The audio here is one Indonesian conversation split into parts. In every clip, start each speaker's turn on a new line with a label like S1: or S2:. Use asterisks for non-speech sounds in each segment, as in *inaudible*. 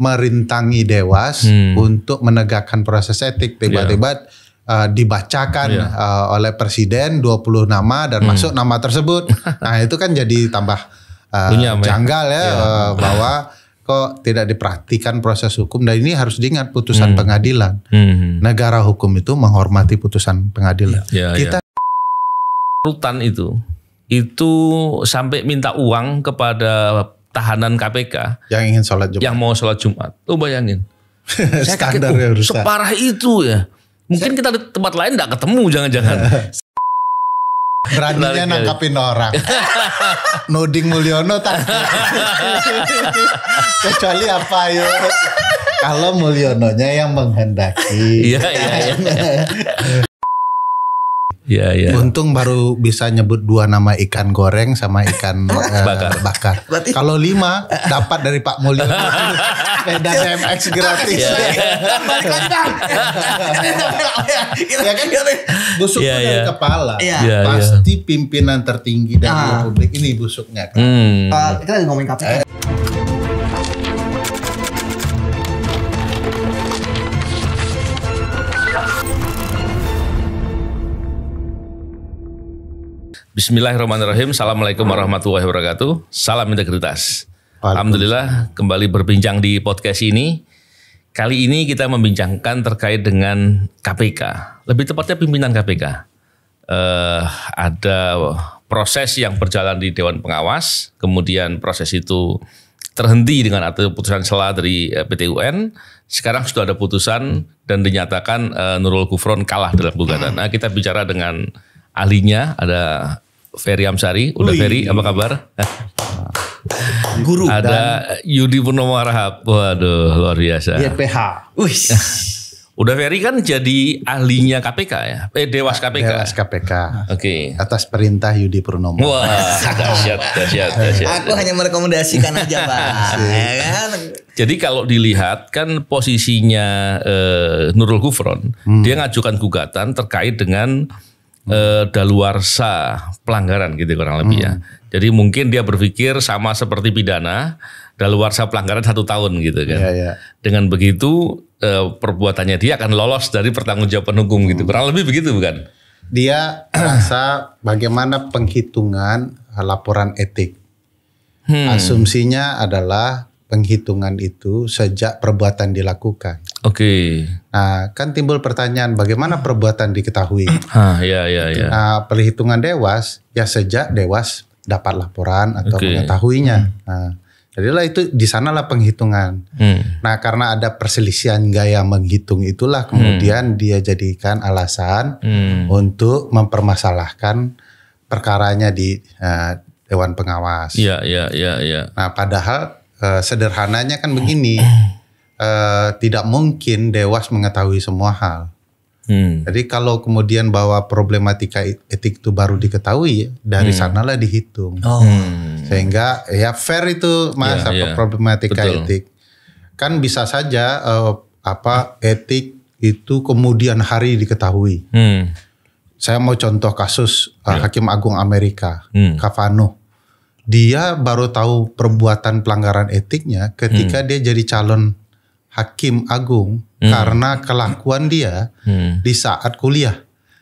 S1: merintangi dewas hmm. untuk menegakkan proses etik tiba-tiba yeah. Uh, dibacakan yeah. uh, oleh presiden 20 nama dan hmm. masuk nama tersebut. *laughs* nah, itu kan jadi tambah uh, Bunyam, ya. janggal ya, ya uh, bahwa kok tidak diperhatikan proses hukum dan ini harus diingat putusan hmm. pengadilan. Hmm. Negara hukum itu menghormati putusan pengadilan.
S2: Ya, Kita yeah. rutan itu itu sampai minta uang kepada tahanan KPK yang ingin sholat Jumat, yang mau sholat Jumat, lu bayangin, *laughs* saya kaget, ya, rusak. separah itu ya. Mungkin kita di
S1: tempat lain gak ketemu, jangan-jangan. *laughs* Beraninya nangkapin orang. *laughs* Nuding Mulyono tak. Kecuali apa yuk? Kalau Mulyononya yang menghendaki. Iya, iya, iya. Iya, iya. Untung baru bisa nyebut dua nama ikan goreng sama ikan *laughs* eh, bakar. bakar. Kalau lima dapat dari Pak Mulyo. Beda *laughs* MX gratis. Iya, *laughs* ya kan busuk yeah, dari ya. kepala. Yeah. Ya, ya. Pasti pimpinan tertinggi dari ah. republik ini busuknya kan. Hmm.
S3: Uh, kita lagi ngomongin KPK. Eh.
S2: Bismillahirrahmanirrahim. Assalamualaikum warahmatullahi wabarakatuh. Salam integritas. Alhamdulillah kembali berbincang di podcast ini. Kali ini kita membincangkan terkait dengan KPK. Lebih tepatnya pimpinan KPK. Uh, eh, ada proses yang berjalan di Dewan Pengawas. Kemudian proses itu terhenti dengan atau putusan sela dari eh, PT UN. Sekarang sudah ada putusan dan dinyatakan uh, Nurul Kufron kalah dalam gugatan. Nah, kita bicara dengan ahlinya ada Ferry Amsari. Udah Ferry, apa kabar? *laughs* Guru. Ada dan... Yudi Purnomo Arhab. Waduh,
S1: luar biasa. YPH.
S2: Wih. *laughs* Udah Ferry kan jadi ahlinya KPK
S1: ya? Eh Dewas KPK. Dewas KPK. Oke. Okay. Atas perintah Yudi Purnomo. Wah, dahsyat, dahsyat, dahsyat.
S3: Aku hanya merekomendasikan aja, Pak. *laughs* Ya kan?
S1: Jadi kalau
S2: dilihat kan posisinya eh, Nurul Gufron, hmm. dia ngajukan gugatan terkait dengan eh, daluarsa pelanggaran gitu kurang lebih ya. hmm. ya. Jadi mungkin dia berpikir sama seperti pidana daluarsa pelanggaran satu tahun gitu kan. Ya, ya. Dengan begitu eh, perbuatannya dia akan lolos dari pertanggungjawaban hukum gitu hmm. kurang
S1: lebih begitu bukan? Dia *clears throat* merasa bagaimana penghitungan eh, laporan etik. Hmm. Asumsinya adalah penghitungan itu sejak perbuatan dilakukan. Oke. Okay. Nah, kan timbul pertanyaan bagaimana perbuatan diketahui? *clears throat* Ah, ya ya ya. Nah, perhitungan dewas ya sejak dewas dapat laporan atau okay. mengetahuinya. Hmm. Nah, jadilah itu di sanalah penghitungan. Hmm. Nah, karena ada perselisihan gaya menghitung itulah hmm. kemudian hmm. dia jadikan alasan hmm. untuk mempermasalahkan perkaranya di uh, dewan pengawas. Iya, iya, iya, iya. Nah, padahal Eh, sederhananya kan begini, uh, tidak mungkin Dewas mengetahui semua hal. Hmm. Jadi kalau kemudian bahwa problematika etik itu baru diketahui dari hmm. sanalah dihitung, oh. hmm. sehingga ya fair itu mas yeah, apa yeah. problematika Betul. etik kan bisa saja uh, apa etik itu kemudian hari diketahui. Hmm. Saya mau contoh kasus uh, yeah. Hakim Agung Amerika, hmm. Kavanaugh dia baru tahu perbuatan pelanggaran etiknya ketika hmm. dia jadi calon hakim agung hmm. karena kelakuan dia hmm. di saat kuliah.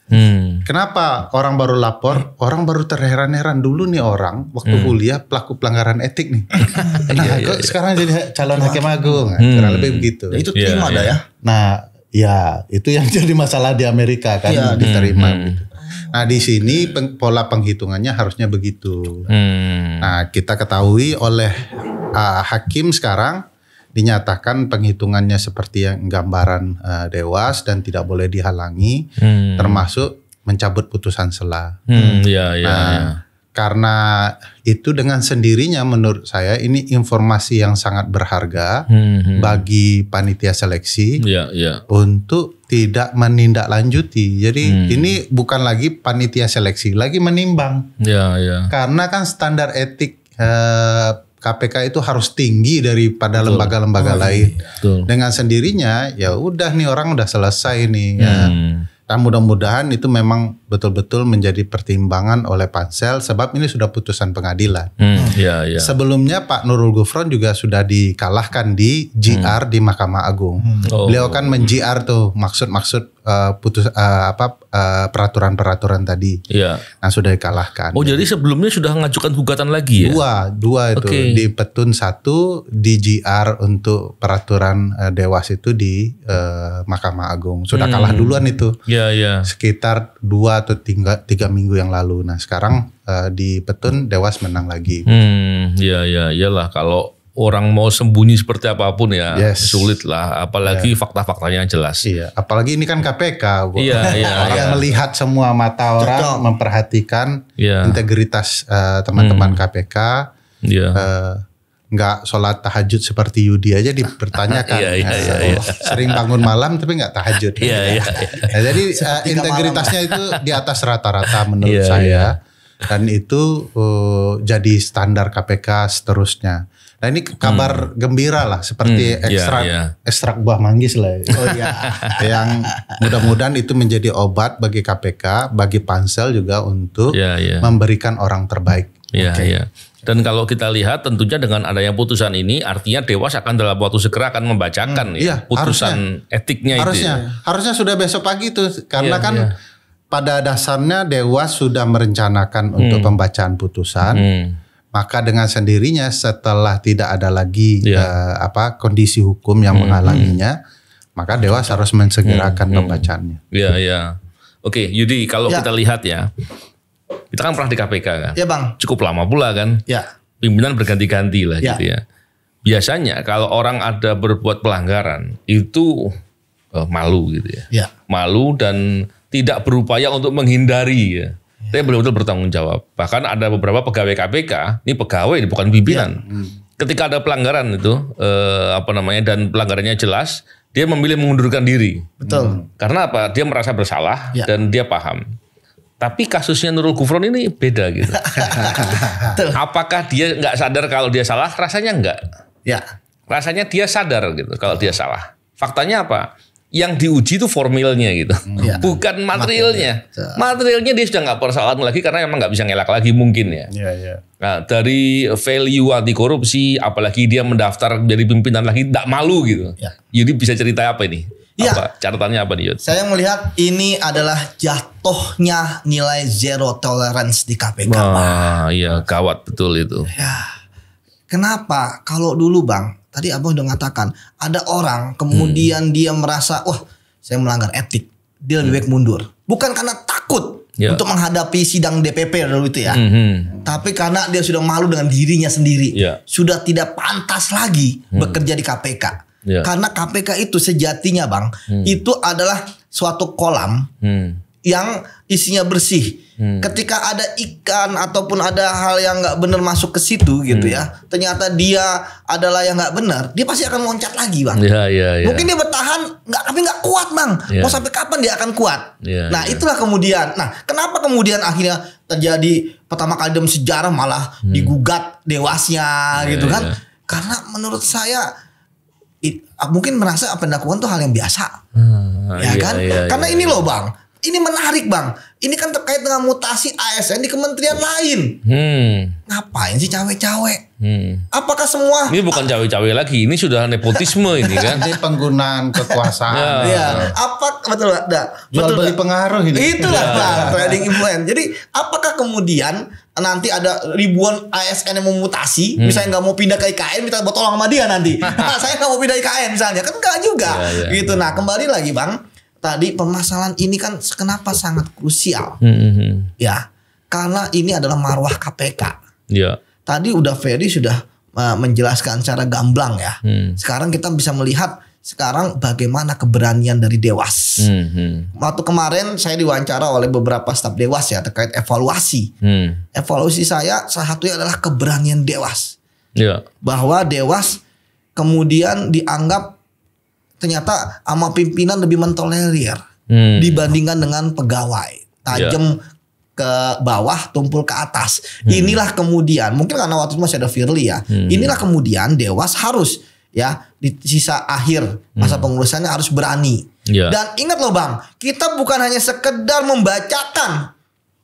S1: Hmm. Kenapa orang baru lapor? Orang baru terheran-heran dulu nih orang waktu hmm. kuliah pelaku pelanggaran etik nih. *laughs* Iya, nah, iya, iya, iya. sekarang jadi calon hakim agung, nah, hmm. kurang lebih begitu. Ya, itu iya, terima ya, ada ya? Nah, ya itu yang *laughs* jadi masalah di Amerika kan ya, diterima. Hmm. hmm. Gitu. Nah di sini peng, pola penghitungannya harusnya begitu. Hmm. Nah kita ketahui oleh uh, hakim sekarang dinyatakan penghitungannya seperti yang gambaran uh, dewas dan tidak boleh dihalangi, hmm. termasuk mencabut putusan sela. Hmm, ya, ya, nah, ya. Karena itu dengan sendirinya menurut saya ini informasi yang sangat berharga hmm, hmm. bagi panitia seleksi ya, ya. untuk tidak menindaklanjuti. Jadi hmm. ini bukan lagi panitia seleksi, lagi menimbang. Ya, ya. Karena kan standar etik eh, KPK itu harus tinggi daripada lembaga-lembaga oh, iya. lain. Betul. Dengan sendirinya ya udah nih orang udah selesai nih. Ya. Hmm. Ya Nah, mudah-mudahan itu memang betul-betul menjadi pertimbangan oleh pansel sebab ini sudah putusan pengadilan. Hmm, ya, ya. Sebelumnya Pak Nurul Gufron juga sudah dikalahkan di JR hmm. di Mahkamah Agung. Hmm. Oh. Beliau kan oh. men tuh maksud-maksud Eh, putus uh, apa peraturan eh, peraturan-peraturan tadi. Iya. Nah, sudah dikalahkan. Oh,
S2: jadi sebelumnya sudah mengajukan gugatan lagi ya? Dua, dua itu okay. di
S1: Petun satu di GR untuk peraturan uh, Dewas itu di uh, Mahkamah Agung. Sudah hmm. kalah duluan itu. Iya, iya. Sekitar dua atau tiga, tiga minggu yang lalu. Nah, sekarang uh, di Petun Dewas menang lagi. Hmm,
S2: iya, iya, iyalah kalau orang mau sembunyi seperti apapun ya yes.
S1: sulit lah apalagi yeah. fakta-faktanya jelas iya apalagi ini kan KPK iya, *laughs* iya, orang iya. melihat semua mata orang memperhatikan iya. integritas uh, teman-teman hmm. KPK iya. uh, nggak sholat tahajud seperti Yudi aja dipertanyakan *laughs* iya, iya, iya, iya. *laughs* sering bangun malam tapi nggak tahajud iya, iya, iya. Ya, jadi uh, integritasnya itu di atas rata-rata menurut iya, saya iya. dan itu uh, jadi standar KPK seterusnya Nah ini kabar hmm. gembira lah seperti hmm, iya, ekstrak yeah, ekstrak buah manggis lah. *laughs* Oh iya. yang mudah-mudahan itu menjadi obat bagi KPK, bagi pansel juga untuk yeah, yeah. memberikan orang terbaik. Iya,
S2: yeah, okay. Iya. yeah. Dan kalau kita lihat tentunya dengan adanya putusan ini artinya Dewas akan dalam waktu segera akan
S1: membacakan hmm, ya iya, putusan harusnya, etiknya harusnya, itu. Harusnya ya. harusnya sudah besok pagi itu karena yeah, kan yeah. pada dasarnya Dewas sudah merencanakan hmm. untuk pembacaan putusan. Hmm maka dengan sendirinya setelah tidak ada lagi yeah. Iya. uh, apa kondisi hukum yang hmm, menghalanginya maka hmm. dewas harus mensegerakan hmm, hmm, pembacaannya.
S2: Iya iya. Oke, okay, Yudi kalau ya. kita lihat ya. Kita kan pernah di KPK kan? Iya, Bang. Cukup lama pula kan? Iya. Pimpinan berganti-ganti lah ya. gitu ya. Biasanya kalau orang ada berbuat pelanggaran itu eh, malu gitu ya. ya. Malu dan tidak berupaya untuk menghindari ya dia iya. betul-betul bertanggung jawab. Bahkan ada beberapa pegawai KPK, ini pegawai, bukan pimpinan. Ya. Hmm. Ketika ada pelanggaran itu, eh, apa namanya, dan pelanggarannya jelas, dia memilih mengundurkan diri. Betul. Hmm. Karena apa? Dia merasa bersalah ya. dan dia paham. Tapi kasusnya Nurul Gufron ini beda gitu. *laughs* Apakah dia nggak sadar kalau dia salah? Rasanya nggak. Ya. Rasanya dia sadar gitu kalau dia salah. Faktanya apa? yang diuji itu formilnya gitu, ya, bukan materialnya. Materialnya, materialnya dia sudah nggak persoalan lagi karena emang nggak bisa ngelak lagi mungkin ya. ya, ya. Nah dari value anti korupsi, apalagi dia mendaftar dari pimpinan lagi, tidak malu gitu. Ya. Jadi bisa cerita apa ini? Ya. Apa catatannya apa nih? Saya
S3: melihat ini adalah jatuhnya nilai zero tolerance di KPK.
S2: Wah, iya gawat betul itu. Ya.
S3: Kenapa? Kalau dulu bang, tadi abang udah mengatakan ada orang kemudian hmm. dia merasa wah saya melanggar etik dia lebih hmm. baik mundur bukan karena takut yeah. untuk menghadapi sidang DPP dulu itu ya mm-hmm. tapi karena dia sudah malu dengan dirinya sendiri yeah. sudah tidak pantas lagi hmm. bekerja di KPK yeah. karena KPK itu sejatinya bang hmm. itu adalah suatu kolam hmm yang isinya bersih. Hmm. Ketika ada ikan ataupun ada hal yang nggak benar masuk ke situ gitu hmm. ya, ternyata dia adalah yang nggak benar, dia pasti akan loncat lagi bang. Ya, ya, ya. Mungkin dia bertahan, nggak tapi nggak kuat bang. Ya. Mau sampai kapan dia akan kuat? Ya, nah ya. itulah kemudian. Nah kenapa kemudian akhirnya terjadi pertama kali dalam sejarah malah hmm. digugat dewasnya ya, gitu kan? Ya. Karena menurut saya it, mungkin merasa apa yang dilakukan tuh hal yang biasa. Hmm, ya iya, kan? Iya, Karena iya. ini loh iya. Bang, ini menarik bang. Ini kan terkait dengan mutasi ASN di kementerian lain. Hmm. Ngapain sih cawe-cawe? Hmm. Apakah semua?
S2: Ini bukan cawe-cawe lagi. Ini sudah nepotisme
S3: ini *laughs* kan. Ini
S1: penggunaan kekuasaan. Ya. Iya. ya.
S3: Apa betul ada? Jual betul, beli pengaruh ini. Itulah ya. bang trading influence. Jadi apakah kemudian nanti ada ribuan ASN yang memutasi, hmm. misalnya nggak mau pindah ke IKN, minta tolong sama dia nanti. *laughs* nah, saya nggak mau pindah IKN misalnya, kan nggak juga, ya, ya, gitu. Ya. Nah kembali lagi bang, tadi permasalahan ini kan kenapa sangat krusial
S1: hmm.
S3: ya karena ini adalah marwah KPK ya. tadi udah Ferry sudah uh, menjelaskan secara gamblang ya mm. sekarang kita bisa melihat sekarang bagaimana keberanian dari Dewas. Mm-hmm. Waktu kemarin saya diwawancara oleh beberapa staf Dewas ya terkait evaluasi. Mm. Evaluasi saya salah satunya adalah keberanian Dewas. Yeah. Bahwa Dewas kemudian dianggap ternyata sama pimpinan lebih mentolerir hmm. dibandingkan dengan pegawai tajam yeah. ke bawah tumpul ke atas hmm. inilah kemudian mungkin karena waktu itu masih ada Firly ya hmm. inilah kemudian Dewas harus ya di sisa akhir masa hmm. pengurusannya harus berani yeah. dan ingat loh bang kita bukan hanya sekedar membacakan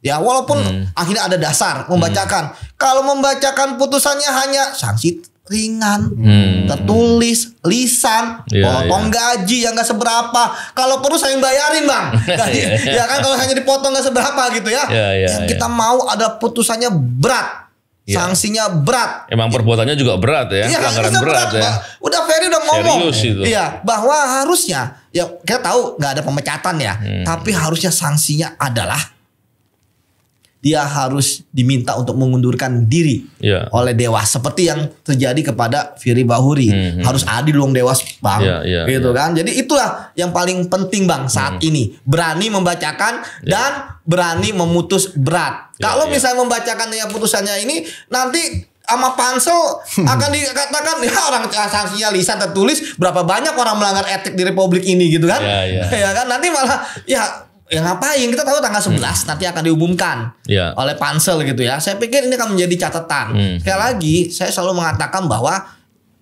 S3: Ya, walaupun hmm. akhirnya ada dasar membacakan. Hmm. Kalau membacakan putusannya hanya sanksi ringan, hmm. tertulis, lisan, yeah, potong iya. yeah. gaji yang gak seberapa. Kalau perlu saya yang bayarin bang, *laughs* iya. gaji, ya kan kalau hanya dipotong gak seberapa gitu ya. Yeah, yeah, yang iya. kita mau ada putusannya berat, yeah. sanksinya berat.
S2: Emang perbuatannya juga berat ya, yeah, pelanggaran berat, berat ya. Bang.
S3: Udah Ferry udah ngomong, Serius itu. iya bahwa harusnya ya kita tahu nggak ada pemecatan ya, hmm. tapi harusnya sanksinya adalah dia harus diminta untuk mengundurkan diri yeah. oleh dewas seperti yang terjadi kepada Firi Bahuri mm -hmm. harus adil dong dewas bang yeah, yeah, gitu yeah. kan jadi itulah yang paling penting bang saat mm. ini berani membacakan yeah. dan berani memutus berat yeah, kalau yeah. misalnya membacakan ya putusannya ini nanti sama pansel hmm. akan dikatakan ya orang sanksinya lisan tertulis berapa banyak orang melanggar etik di republik ini gitu kan yeah, yeah. ya kan nanti malah ya ya ngapain kita tahu tanggal 11 hmm. nanti akan diumumkan yeah. oleh pansel gitu ya saya pikir ini akan menjadi catatan hmm. sekali lagi saya selalu mengatakan bahwa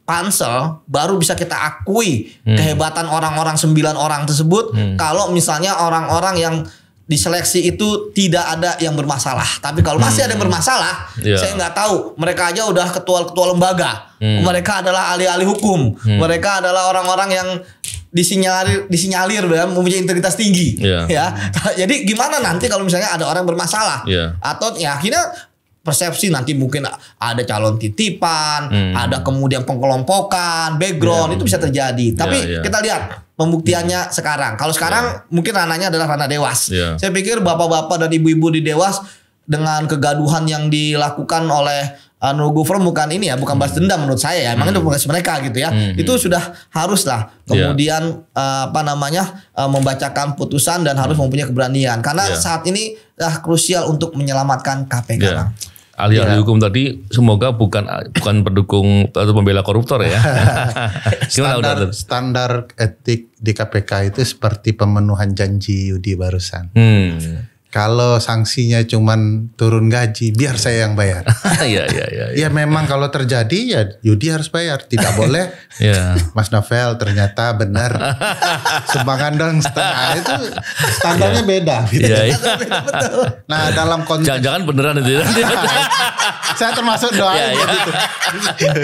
S3: pansel baru bisa kita akui hmm. kehebatan orang-orang sembilan orang tersebut hmm. kalau misalnya orang-orang yang diseleksi itu tidak ada yang bermasalah. Tapi kalau masih hmm. ada yang bermasalah, yeah. saya nggak tahu. Mereka aja udah ketua-ketua lembaga. Hmm. Mereka adalah ahli-ahli hukum. Hmm. Mereka adalah orang-orang yang disinyalir disinyalir mempunyai integritas tinggi yeah. ya *laughs* jadi gimana nanti kalau misalnya ada orang bermasalah yeah. atau ya akhirnya persepsi nanti mungkin ada calon titipan hmm. ada kemudian pengkelompokan background yeah. itu bisa terjadi tapi yeah, yeah. kita lihat pembuktiannya yeah. Hmm. sekarang kalau sekarang yeah. mungkin ranahnya adalah ranah dewas yeah. saya pikir bapak-bapak dan ibu-ibu di dewas dengan kegaduhan yang dilakukan oleh anu Gufron bukan ini ya, bukan balas dendam menurut saya ya. Emang hmm. itu bukan mereka gitu ya. Hmm, hmm. Itu sudah harus lah iya. kemudian yeah. apa namanya uh, membacakan putusan dan harus hmm. mempunyai keberanian karena yeah. saat ini lah krusial untuk menyelamatkan KPK. Yeah iya.
S2: ahli-ahli ya. hukum tadi semoga bukan bukan pendukung atau pembela koruptor ya. *laughs* standar
S1: standar etik di KPK itu seperti pemenuhan janji Yudi barusan. Hmm kalau sanksinya cuman turun gaji, biar iya. saya yang bayar. *laughs* Iya, iya, iya. Ya iya. memang kalau terjadi ya Yudi harus bayar, tidak boleh. *laughs* Iya. Mas Novel ternyata benar. *laughs* Sumbangan dong setengah itu standarnya iya. beda. Gitu. Yeah, yeah. Nah dalam konteks. Jangan-jangan beneran itu. Ya. saya termasuk doa yeah, yeah. gitu.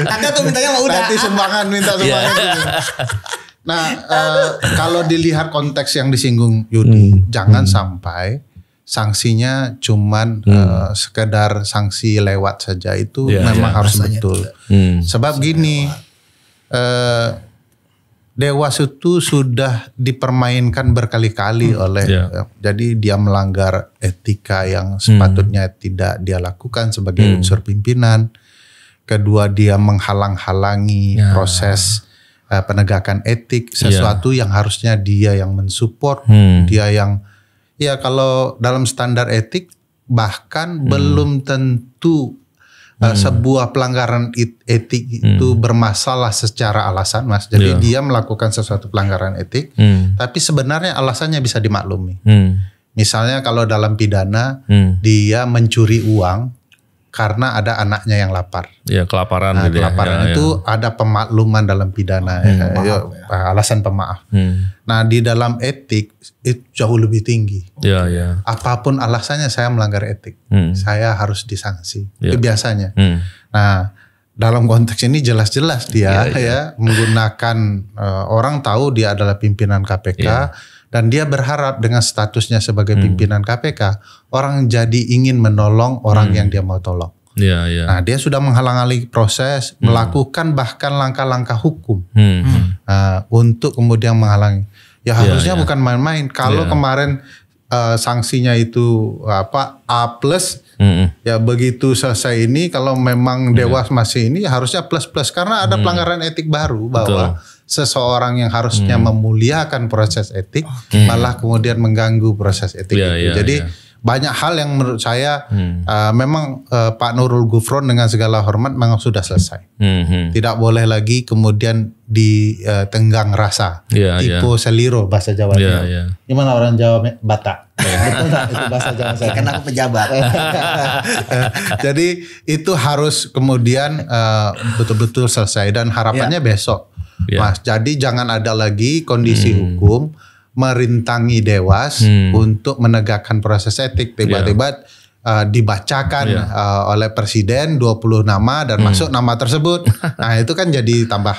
S1: Anda tuh mintanya mau udah. Nanti sumbangan, minta sumbangan. Yeah. Gitu. Nah, uh, kalau dilihat konteks yang disinggung Yudi, hmm. jangan hmm. sampai sanksinya cuman hmm. uh, sekedar sanksi lewat saja itu yeah, memang yeah, harus betul. Hmm. Sebab gini uh, Dewas itu sudah dipermainkan berkali-kali hmm. oleh yeah. Iya. Uh, jadi dia melanggar etika yang hmm. sepatutnya hmm. tidak dia lakukan sebagai hmm. unsur pimpinan. Kedua dia menghalang-halangi yeah. proses eh, penegakan etik iya. sesuatu yeah. yang harusnya dia yang mensupport, hmm. dia yang Ya kalau dalam standar etik bahkan hmm. belum tentu eh, hmm. sebuah pelanggaran etik itu hmm. bermasalah secara alasan, Mas. Jadi yeah. dia melakukan sesuatu pelanggaran etik, hmm. tapi sebenarnya alasannya bisa dimaklumi. Hmm. Misalnya kalau dalam pidana hmm. dia mencuri uang, karena ada anaknya yang lapar.
S2: Iya kelaparan. Nah, gitu ya. kelaparan ya, itu
S1: ya. ada pemakluman dalam pidana, ya. hmm, iya, ya, ya. alasan pemaaf. Hmm. Nah di dalam etik itu jauh lebih tinggi. Iya iya. Apapun alasannya saya melanggar etik, hmm. saya harus disanksi. Ya. Itu biasanya. Hmm. Nah dalam konteks ini jelas-jelas dia ya, ya. ya menggunakan eh, orang tahu dia adalah pimpinan KPK. Ya dan dia berharap dengan statusnya sebagai hmm. pimpinan KPK orang jadi ingin menolong orang hmm. yang dia mau tolong. Ya, ya. Nah, dia sudah menghalang-halangi proses, hmm. melakukan bahkan langkah-langkah hukum hmm. uh, untuk kemudian menghalangi. Ya iya, harusnya ya, ya. bukan main-main. Kalau ya. kemarin uh, sanksinya itu apa A plus, hmm. ya begitu selesai ini kalau memang iya. dewas ya. masih ini ya harusnya plus plus karena ada hmm. pelanggaran etik baru bahwa Betul seseorang yang harusnya hmm. memuliakan proses etik okay. malah kemudian mengganggu proses etik yeah, itu. Yeah, Jadi yeah. banyak hal yang menurut saya hmm. uh, memang uh, Pak Nurul Gufron dengan segala hormat memang sudah selesai. Hmm. hmm. Tidak boleh lagi kemudian ditenggang eh, uh, rasa. Yeah, iya. Tipu yeah. seliro bahasa Jawanya. Yeah, yeah. Gimana orang Jawa Batak? Iya. *laughs* Betul tak itu bahasa Jawa saya? Karena aku pejabat. *laughs* Jadi itu harus kemudian betul-betul uh, selesai dan harapannya yeah. besok yeah. Mas. Jadi jangan ada lagi kondisi hmm. hukum merintangi dewas hmm. untuk menegakkan proses etik tiba-tiba yeah. Uh, dibacakan yeah. uh, oleh presiden 20 nama dan hmm. masuk nama tersebut. *laughs* nah, itu kan jadi tambah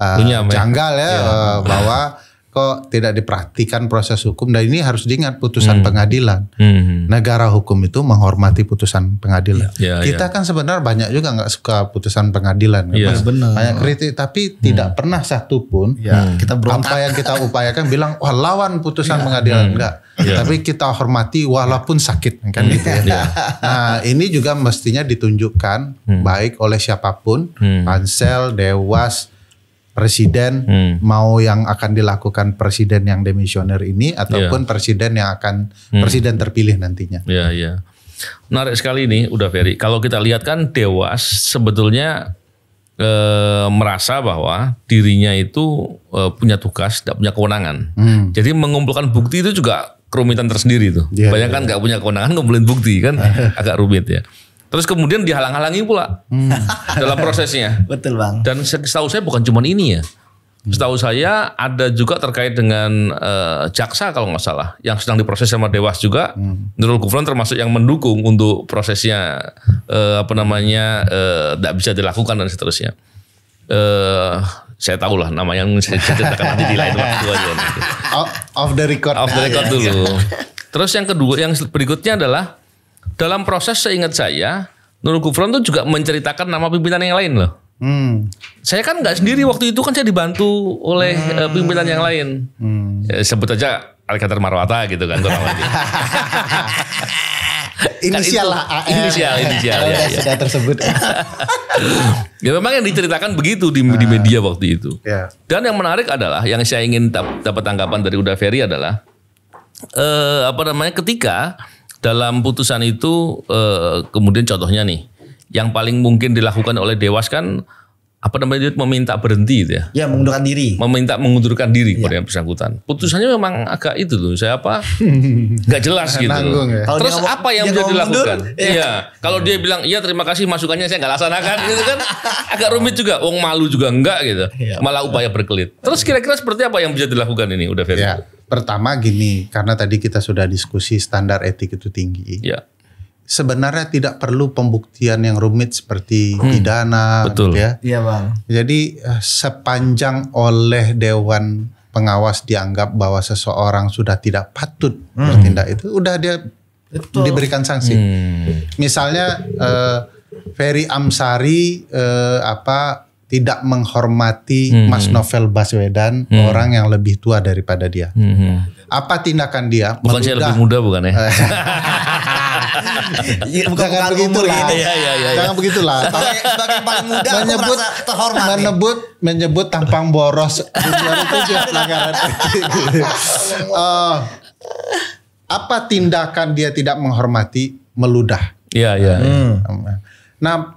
S1: uh, ya. janggal ya, ya. Uh, bahwa kok tidak diperhatikan proses hukum dan ini harus diingat putusan hmm. pengadilan hmm. negara hukum itu menghormati putusan pengadilan ya, ya kita ya. kan sebenarnya banyak juga nggak suka putusan pengadilan kan, ya, kan? benar. banyak kritik tapi hmm. tidak pernah satupun ya, hmm. kita hmm. berontak. apa yang kita upayakan bilang wah lawan putusan ya. pengadilan hmm. enggak ya. tapi kita hormati walaupun sakit kan hmm. gitu ya. ya. nah ini juga mestinya ditunjukkan hmm. baik oleh siapapun hmm. pansel dewas presiden hmm. mau yang akan dilakukan presiden yang demisioner ini ataupun yeah. presiden yang akan hmm. presiden terpilih nantinya.
S2: Iya, yeah, iya. Yeah. Menarik sekali ini udah Ferry. Kalau kita lihat kan Dewas sebetulnya e, merasa bahwa dirinya itu e, punya tugas, tidak punya kewenangan. Hmm. Jadi mengumpulkan bukti itu juga kerumitan tersendiri itu. Yeah, Banyak yeah. kan iya, nggak iya. punya kewenangan ngumpulin bukti kan *laughs* agak rumit ya. Terus kemudian dihalang-halangi pula hmm. *laughs* dalam prosesnya. Betul bang. Dan setahu saya bukan cuma ini ya. Hmm. Setahu saya ada juga terkait dengan uh, jaksa kalau nggak salah yang sedang diproses sama Dewas juga. Hmm. Nurul Gufron termasuk yang mendukung untuk prosesnya uh, apa namanya tidak eh, uh, bisa dilakukan dan seterusnya. Uh, saya tahu lah nama yang saya ceritakan nanti di lain waktu aja.
S1: Off the record. Off the record dulu. *laughs* Terus yang
S2: kedua, yang berikutnya adalah dalam proses seingat saya Nurul Gufron tuh juga menceritakan nama pimpinan yang lain loh. Hmm. Saya kan nggak sendiri waktu itu kan saya dibantu oleh hmm. Eh, pimpinan yang lain. Hmm. Ya, sebut aja Alkater Marwata gitu kan kurang lebih. *laughs*
S1: Kan inisial lah inisial inisial ya, ya. sudah tersebut
S2: *laughs* ya memang yang diceritakan begitu di, di ah. media waktu itu yeah. dan yang menarik adalah yang saya ingin dapat tanggapan dari Uda Ferry adalah eh, apa namanya ketika dalam putusan itu eh, kemudian contohnya nih, yang paling mungkin dilakukan oleh Dewas kan apa namanya itu meminta berhenti itu ya? Ya mengundurkan diri. Meminta mengundurkan diri ya. pada yang bersangkutan. Putusannya memang agak itu tuh, saya apa? *laughs* Gak jelas gitu. Nanggung, ya. Terus ngomong, apa yang bisa dilakukan? Mundur, ya. Iya. Kalau dia bilang iya terima kasih masukannya saya nggak laksanakan gitu kan agak rumit juga. Wong malu juga enggak gitu. Ya, Malah upaya berkelit. Terus kira-kira seperti apa yang bisa dilakukan ini udah Ferry? Ya
S1: pertama gini, karena tadi kita sudah diskusi standar etik itu tinggi. Ya. Sebenarnya tidak perlu pembuktian yang rumit seperti hmm. pidana, Betul. gitu ya. Iya, bang. Jadi eh, sepanjang oleh dewan pengawas dianggap bahwa seseorang sudah tidak patut hmm. bertindak itu, udah dia Betul. diberikan sanksi. Hmm. Misalnya eh, Ferry Amsari eh, apa tidak menghormati hmm. Mas Novel Baswedan hmm. orang yang lebih tua daripada dia. Hmm. Apa tindakan dia? Bukan saya lebih muda bukan ya? *laughs* *laughs* Iya, bukan jangan begitulah. Ya, ya, ya, jangan ya. begitulah. Sebagai, sebagai paling muda menyebut, terhormat. Menyebut menyebut tampang boros itu juga pelanggaran. uh, apa tindakan dia tidak menghormati meludah? Iya iya. iya. Hmm. hmm. Nah,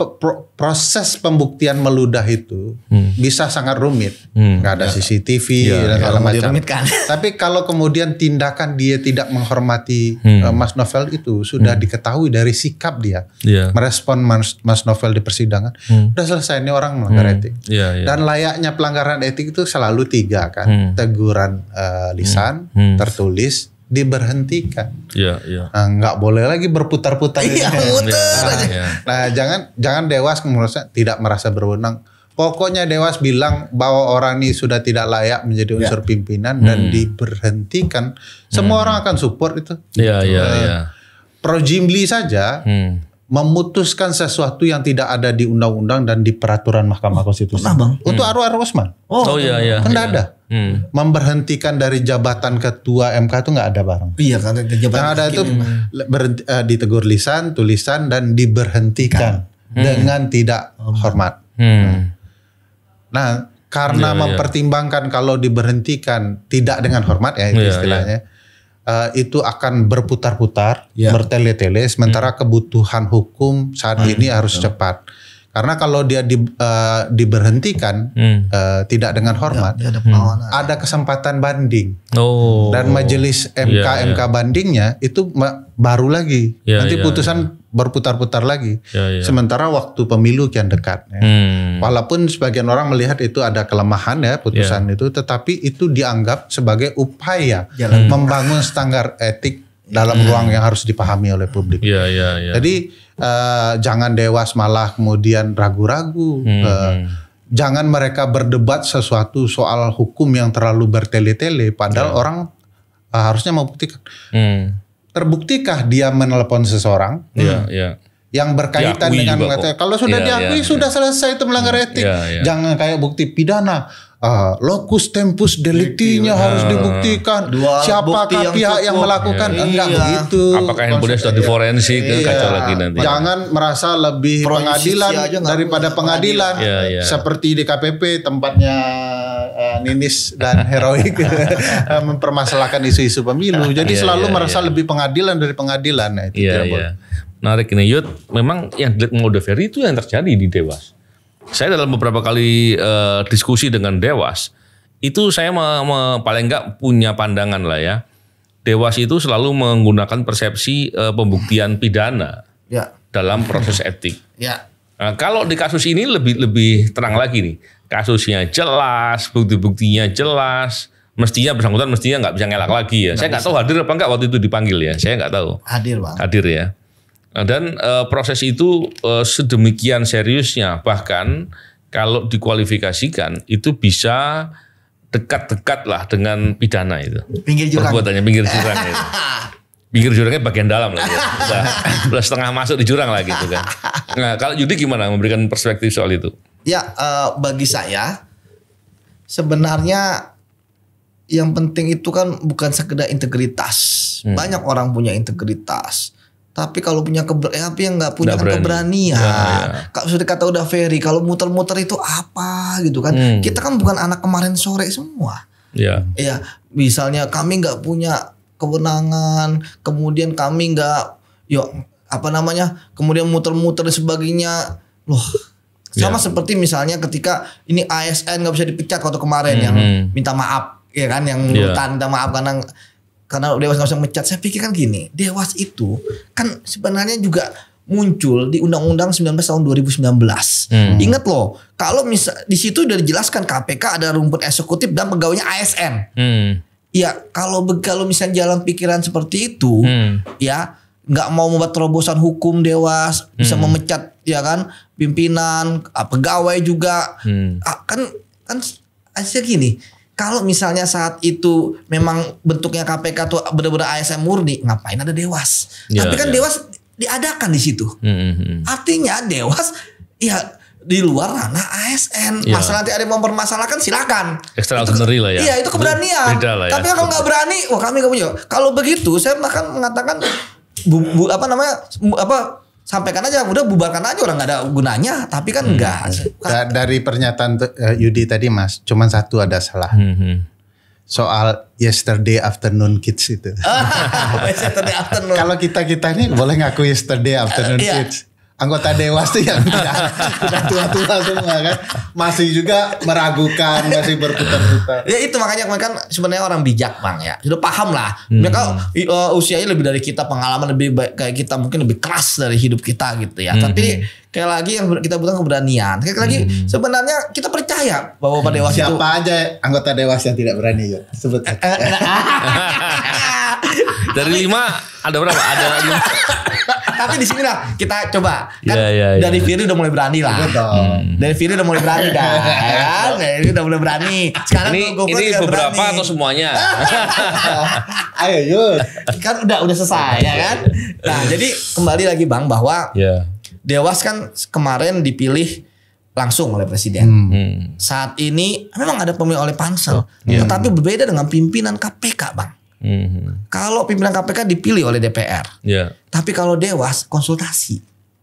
S1: proses pembuktian meludah itu hmm. bisa sangat rumit. Hmm. Gak ada ya. CCTV ya, dan iya. segala ya, macam. Rumit kan? *laughs* Tapi kalau kemudian tindakan dia tidak menghormati hmm. Eh, Mas Novel itu sudah hmm. diketahui dari sikap dia yeah. merespon Mas, Mas Novel di persidangan, hmm. udah selesai ini orang melanggar hmm. etik. Yeah, yeah. Dan layaknya pelanggaran etik itu selalu tiga kan, hmm. teguran uh, lisan, hmm. hmm. tertulis, diberhentikan. Iya, iya. Nah, nggak boleh lagi berputar-putar. Iya, muter iya, aja. Ya. Nah, jangan jangan Dewas menurut saya tidak merasa berwenang. Pokoknya Dewas bilang bahwa orang ini sudah tidak layak menjadi iya. unsur ya. pimpinan dan hmm. diberhentikan. Semua hmm. orang akan support itu. Iya, iya, nah, iya. Pro Jimli saja hmm memutuskan sesuatu yang tidak ada di undang-undang dan di peraturan Mahkamah Konstitusi. Oh, bang? Untuk hmm. Arwah Rosman. Oh, oh iya iya. Kan iya. ada. Hmm. Memberhentikan dari jabatan ketua MK itu nggak ada barang. Iya kan jabatan. Yang ada itu berhenti, uh, ditegur lisan, tulisan dan diberhentikan hmm. dengan tidak oh. hormat. Hmm. Nah, karena iya, iya. mempertimbangkan iya. kalau diberhentikan tidak dengan hormat ya itu iya, istilahnya. Iya uh, itu akan berputar-putar, ya. bertele-tele. Sementara hmm. kebutuhan hukum saat hmm. ini harus cepat. Karena kalau dia di, uh, diberhentikan hmm. uh, tidak dengan hormat, ya, ada, hmm. ada kesempatan banding. Oh. Dan majelis MK ya, ya. MK bandingnya itu baru lagi. Ya, Nanti ya, putusan iya berputar-putar lagi. Ya, ya. Sementara waktu pemilu kian dekat. Ya. Hmm. Walaupun sebagian orang melihat itu ada kelemahan ya putusan ya. itu, tetapi itu dianggap sebagai upaya Jalan. membangun standar etik dalam hmm. ruang yang harus dipahami oleh publik. Ya, ya, ya. Jadi uh, jangan dewas malah kemudian ragu-ragu. Hmm. Uh, jangan mereka berdebat sesuatu soal hukum yang terlalu bertele-tele, padahal ya. orang uh, harusnya membuktikan. Hmm terbuktikah dia menelpon seseorang yeah, hmm, yeah. yang berkaitan diakui dengan kalau sudah yeah, iya, diakui yeah, sudah yeah. selesai itu melanggar hmm. etik yeah, yeah. jangan kayak bukti pidana uh, ah, lokus tempus deliktinya yeah. harus iya. dibuktikan Dua siapa bukti yang pihak cukup. yang melakukan yeah. enggak yeah. begitu
S2: apakah yang sudah iya. diforensik yeah. kacau lagi nanti jangan
S1: merasa lebih Pro pengadilan daripada pengadilan, pengadilan. Yeah, yeah. seperti di KPP tempatnya Eh, ninis dan *laughs* heroik eh, mempermasalahkan isu-isu pemilu. Ah, Jadi yeah, selalu yeah, merasa yeah. lebih pengadilan dari pengadilan. Nah, itu yeah, iya, iya. yeah.
S2: Menarik ini, Yud. Memang yang mode Ferry itu yang terjadi di Dewas. Saya dalam beberapa kali uh, diskusi dengan Dewas, itu saya me, me, paling nggak punya pandangan lah ya. Dewas itu selalu menggunakan persepsi uh, pembuktian pidana yeah. dalam proses etik. Yeah. Nah, kalau di kasus ini lebih lebih terang lagi nih kasusnya jelas, bukti-buktinya jelas, mestinya bersangkutan mestinya nggak bisa ngelak lagi ya. Gak saya nggak tahu hadir apa enggak waktu itu dipanggil ya. Saya nggak tahu. Hadir bang. Hadir ya. Nah, dan e, proses itu e, sedemikian seriusnya bahkan kalau dikualifikasikan itu bisa dekat-dekat lah dengan pidana itu.
S3: Pinggir jurang. Perbuatannya pinggir jurang itu. *laughs*
S2: Pinggir jurangnya bagian dalam lagi. Ya. Sudah, setengah masuk di jurang lagi gitu kan. Nah kalau Yudi gimana memberikan perspektif soal itu?
S3: Ya, uh, bagi saya sebenarnya yang penting itu kan bukan sekedar integritas. Hmm. Banyak orang punya integritas. Tapi kalau punya keber eh, tapi yang nggak punya keberanian. Ya, ya. Sudah kata udah Ferry, kalau muter-muter itu apa gitu kan. Hmm. Kita kan bukan anak kemarin sore semua. Ya, Iya, misalnya kami nggak punya kewenangan, kemudian kami nggak yuk apa namanya? Kemudian muter-muter dan sebagainya. Loh, sama yeah. seperti misalnya ketika ini ASN nggak bisa dipecat waktu kemarin mm -hmm. yang mhm. minta maaf ya kan yang yeah. minta maaf karena karena dewas nggak bisa mecat. Saya pikir kan gini, dewas itu kan sebenarnya juga muncul di Undang-Undang 19 tahun 2019. Hmm. Ingat loh, kalau misal di situ udah dijelaskan KPK ada rumput eksekutif dan pegawainya ASN. Hmm. Ya kalau kalau misalnya jalan pikiran seperti itu, hmm. ya nggak mau membuat terobosan hukum dewas hmm. bisa memecat ya kan pimpinan ah, pegawai juga hmm. Ah, kan kan aja gini kalau misalnya saat itu memang bentuknya KPK tuh benar-benar ASN murni ngapain ada dewas ya, tapi kan ya. dewas diadakan di situ hmm. hmm, hmm. artinya dewas ya di luar ranah ASN. Ya. Masa nanti ada yang mempermasalahkan silakan.
S2: Extraordinary lah ya. Iya itu keberanian. itu lah ya. Tapi kalau
S3: nggak berani, wah kami nggak punya. Kalau begitu saya bahkan mengatakan bu, bu, apa namanya bu, apa sampaikan aja udah bubarkan aja orang nggak ada gunanya tapi kan hmm. enggak
S1: da dari pernyataan uh, Yudi tadi Mas cuman satu ada salah hmm. hmm. soal yesterday afternoon kids itu *laughs* yesterday afternoon kalau kita kita ini boleh ngaku yesterday afternoon iya. kids anggota dewas tuh yang tidak tua-tua semua kan masih juga meragukan masih berputar-putar ya itu
S3: makanya kan sebenarnya orang bijak bang ya sudah paham lah hmm. mereka uh, usianya lebih dari kita pengalaman lebih baik kayak kita mungkin lebih keras dari hidup kita gitu ya hmm. tapi kayak lagi yang kita butuh keberanian kayak lagi hmm. sebenarnya kita percaya bahwa pada dewas siapa itu, aja anggota dewas yang
S1: tidak berani ya sebut eh, eh, *laughs* Dari lima ada berapa? Ada lima.
S3: Tapi di sini lah kita coba.
S1: Kan yeah, yeah, yeah. dari
S3: Firly udah mulai berani lah. Betul. Hmm. Dari Firly udah mulai berani dah. kan? Iya. Dari udah mulai berani. Sekarang ini, gue ini beberapa berani. atau semuanya? *laughs* Ayo yuk. Kan udah udah selesai ya kan? Nah jadi kembali lagi bang bahwa yeah. Dewas kan kemarin dipilih langsung oleh presiden. Hmm. hmm. Saat ini memang ada pemilih oleh pansel, iya. tetapi berbeda dengan pimpinan KPK, Bang.
S2: Mm-hmm.
S3: Kalau pimpinan KPK dipilih oleh DPR, yeah. tapi kalau Dewas konsultasi.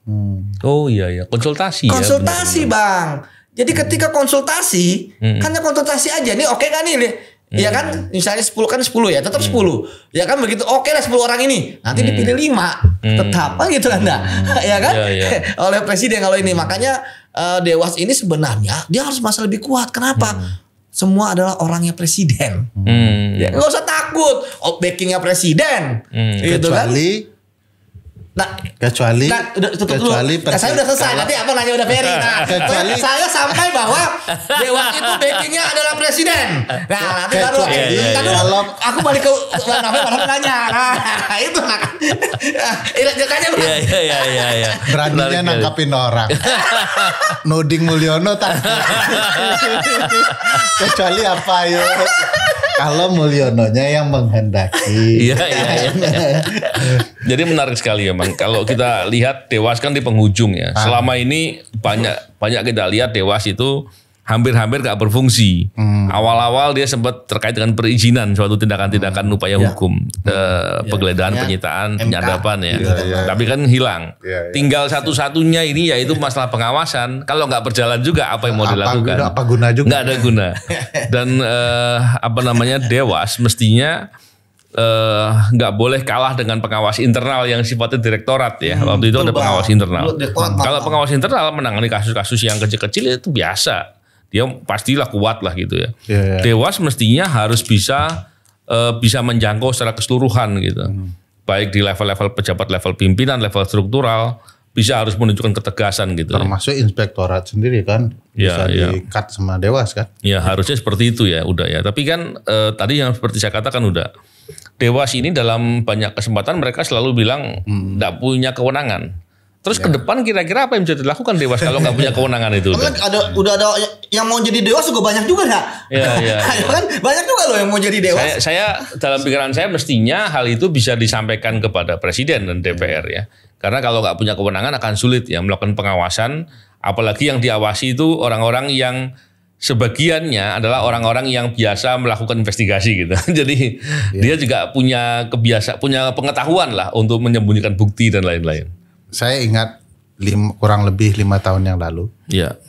S2: Hmm. Oh iya iya konsultasi. Ya, konsultasi
S3: ya, bang. Jadi hmm. ketika konsultasi, hmm. hanya konsultasi aja nih oke okay kan ini. Hmm. Ya kan misalnya 10 kan 10 ya, tetap hmm. 10. Ya kan begitu oke okay lah 10 orang ini. Nanti hmm. dipilih lima, Hmm. Tetap kan gitu kan. Nah, hmm. *laughs* ya kan? Ya, ya. *laughs* oleh presiden kalau ini. Makanya uh, Dewas ini sebenarnya dia harus masa lebih kuat. Kenapa? Hmm semua adalah orangnya presiden.
S1: Hmm. Ya, nggak
S3: usah takut, oh, backingnya presiden.
S1: Hmm. Gitu kan? Kecuali kan? Nah, kecuali nah, udah, tutup kecuali dulu. Nah, saya udah selesai. Nanti apa nanya udah beri Nah, kecuali saya
S3: sampai bahwa dewa itu backingnya adalah presiden. Nah, nanti baru iya, iya, kan iya. kalau aku balik ke Bang Novel baru nanya. Nah, itu nah.
S1: Ini kayaknya iya, iya iya iya iya. Beraninya nangkapin orang. Nuding Mulyono tak. *laughs* kecuali apa yuk? Kalau Mulyononya yang menghendaki. iya, iya, iya.
S2: Jadi menarik sekali emang. Kalau kita lihat Dewas kan di penghujung ya. Ah. Selama ini banyak banyak kita lihat Dewas itu hampir-hampir gak berfungsi. awal hmm. Awal-awal dia sempat terkait dengan perizinan suatu tindakan-tindakan hmm. upaya ya. hukum, Eh, ya. ya. penggeledahan, ya. penyitaan, MK. penyadapan ya. Ya, ya. Tapi iya. kan hilang. Ya, ya. Tinggal iya. satu-satunya ini yaitu ya. masalah pengawasan. Kalau nggak berjalan juga apa yang mau apa dilakukan? Guna,
S1: apa guna juga? Nggak ada guna.
S2: *laughs* Dan eh, apa namanya Dewas mestinya eh, nggak uh, boleh kalah dengan pengawas internal yang sifatnya direktorat ya. Hmm, Waktu itu ada pengawas internal. Kalau pengawas internal menangani kasus-kasus yang kecil-kecil itu biasa dia pastilah kuat lah gitu ya. Yeah, yeah. Dewas mestinya harus bisa uh, bisa menjangkau secara keseluruhan gitu. Hmm. Baik di level-level pejabat, level pimpinan, level struktural bisa harus menunjukkan ketegasan gitu. Ya. Termasuk
S1: ya. inspektorat sendiri kan iya, bisa yeah. di cut sama dewas kan?
S2: Ya harusnya seperti itu ya udah ya. Tapi kan eh, tadi yang seperti saya katakan udah dewas ini dalam banyak kesempatan mereka selalu bilang tidak hmm. punya kewenangan. Terus ya. ke depan kira-kira apa yang bisa dilakukan Dewas *laughs* kalau nggak punya kewenangan itu? Udah. Kan
S3: ada udah ada yang mau jadi Dewas juga banyak juga nggak?
S2: Iya, *laughs* iya iya. kan banyak juga loh yang mau jadi Dewas. Saya, saya dalam pikiran saya mestinya hal itu bisa disampaikan kepada Presiden dan DPR ya. Karena kalau nggak punya kewenangan akan sulit ya melakukan pengawasan. Apalagi yang diawasi itu orang-orang yang sebagiannya adalah orang-orang yang biasa melakukan investigasi gitu. *laughs* Jadi ya. dia juga punya kebiasa punya pengetahuan lah untuk
S1: menyembunyikan bukti dan lain-lain saya ingat lim, kurang lebih lima tahun yang lalu. Iya.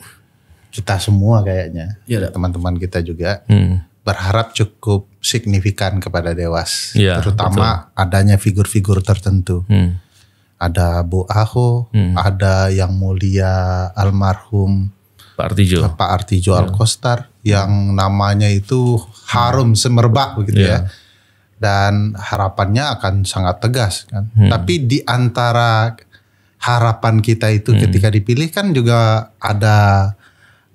S1: Kita semua kayaknya, iya, ya, teman-teman kita juga hmm. berharap cukup signifikan kepada Dewas, ya, terutama betul. adanya figur-figur tertentu. Hmm. Ada Bu Aho, hmm. ada yang mulia almarhum Pak Artijo, Pak Artijo ya. Alkostar yang namanya itu harum hmm. semerbak begitu ya. ya. Dan harapannya akan sangat tegas kan. Hmm. Tapi di antara harapan kita itu hmm. ketika dipilih kan juga ada